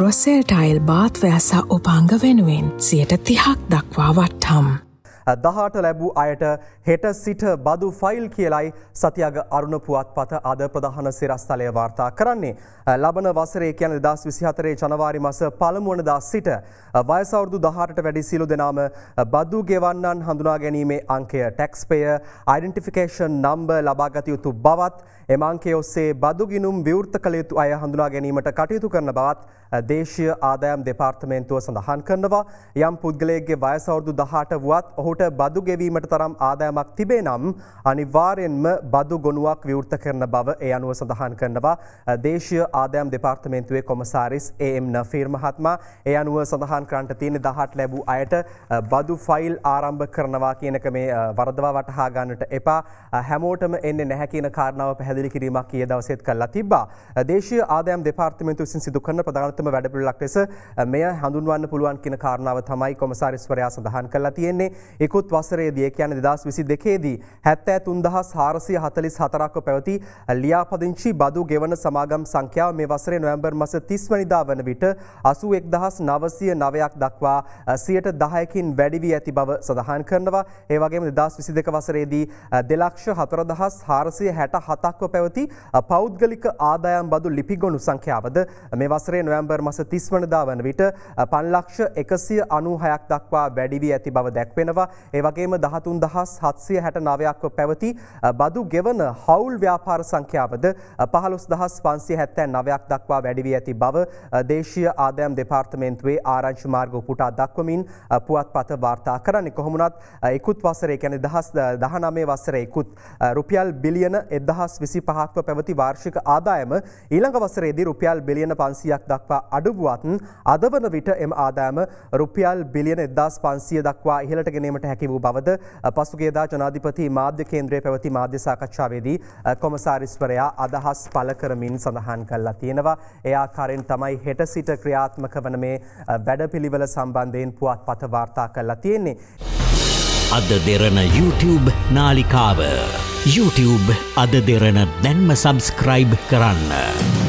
රොසෙල්ටයිල් බාත්වෑසා උපංග වෙනුවෙන් සියට තිහක් දක්වා වට්හම්. දහට ලැබූ අයට හෙට සිට බදු ෆයිල් කියලයි සතියග අරුණ පුවත් පත අද ප්‍රධාන සිරස්ථලය වාර්තා කරන්නේ. ලබන වසරේ කියන දස් විසිහතරේ ජනවාරි මස පළමුුවන දස් සිට වයසවුරදු දහටට වැඩි සිලු දෙනාම බදු ගෙවන්නන් හඳුනා ගැනීමේ අංකය ටැක්ස්පය යිඩන්ටිෆිකේෂන් නම්බ ලබාගතයුතු බවත් එමංකේ ඔස්සේ බදුගිනුම් විවෘත කළයුතු අය හඳුනා ගැනීමට කටයුතු කරන බවත් දේශය ආදායම් දෙපාර්තමේන්තුව සඳහන් කරනවා යම් පුද්ගලයගේ වයසවරුදු දහට වුවත් ඔහු ඔහුට බදු ගෙවීමට තරම් ආදායමක් තිබේ නම් අනිවාර්යෙන්ම බදු ගොනුවක් විවෘත කරන බව ඒ අනුව සඳහන් කරනවා දේශය ආදයම් දෙපාර්තමේන්තුවේ කොමසාරිස් ඒම් නෆීර් මහත්මා ඒ අනුව සඳහන් කරන්ට තියෙන දහට ලැබූ අයට බදු ෆයිල් ආරම්භ කරනවා කියනක මේ වරදවා වටහා ගන්නට එපා හැමෝටම එන්න නැහැ කියන කාරණාව පැහැදිලි කිරීමක් කිය දවසෙත් කල්ලා තිබා දේශය ආදයම් දෙපාර්තමේන්තු විසින් සිදු කරන ප්‍රධානතම වැඩපිළිවෙලක් ලෙස මෙය හඳුන්වන්න පුළුවන් කියන කාරණාව තමයි කොමසාරිස්වරයා සඳහන් කරලා තියෙන්නේ ඉකුත් වසරේදී කියන දෙදස් විසි දෙකේදී හැත්තෑ තුන්දහස් හාරසිය හතලිස් හතරක්ව පැවති ලියාපදිංචි බදු ගෙවන සමාගම් සංඛ්‍යාව මේ වසරේ නොවැම්බර් මස තිස්වනිදා වන විට අසු එක් දහස් නවසය නවයක් දක්වා සියට දහයකින් වැඩිවී ඇති බව සඳහන් කරනවා ඒවගේ දෙදස් විසි දෙක වසරේදී දෙලක්ෂ හතරදහස් හාරසිය හැට හතක්ව පැවති පෞද්ගලික ආදායම් බදු ලිපිගොුණු සංඛ්‍යාවද මේ වසරේ නොවැම්බර් මස තිස්වනදා වන විට පන්ලක්ෂ එකසිය අනුහයක් දක්වා වැඩිවී ඇති බව දැක්වෙනවා ඒවගේම දහතුන් දහස් හත්සිය හැට නවයක්ව පැවති බදු ගෙවන හවුල් ව්‍යාපාර සංඛ්‍යාවද පහලොස් දහස් පන්සිය හැත්තැන් නවයක් දක්වා වැඩිවී ඇති බව දේශීය ආදයම් දෙපාර්තමේන්තුවේ ආරංශ මාර්ග පුටා දක්වමින් පුවත් පත වාර්තා කරන්නේ කොහොමුණත් එකුත් වසරේ කැන දහස් දහනමේ වසර එකුත් රුපියල් බිලියන එදහස් විසි පහක්ව පැවති වාර්ෂික ආදායම ඊළඟ වසරේදී රුපියල් බිලියන පන්සියක් දක්වා අඩුවුවත්න් අදවන විට එම ආදායම රුපියල් බිලියන එදස් පන්සිය දක්වා ඉහලට ගෙනීමට ගැනීමට හැකි වූ බවද පසුගේදා ජනාධිපති මාධ්‍ය කේන්ද්‍රය පැවති මාධ්‍ය සාකච්ඡාවේදී කොමසාරිස්වරයා අදහස් පළ කරමින් සඳහන් කල්ලා තියෙනවා. එයා කරෙන් තමයි හෙට සිට ක්‍රියාත්මක වන මේ වැඩපිළිවල සම්බන්ධයෙන් පුවත් පත වාර්තා කල්ලා තියෙන්නේ. අද දෙරන YouTube නාලිකාව. YouTube අද දෙරන දැන්ම සබස්ක්‍රයිබ් කරන්න.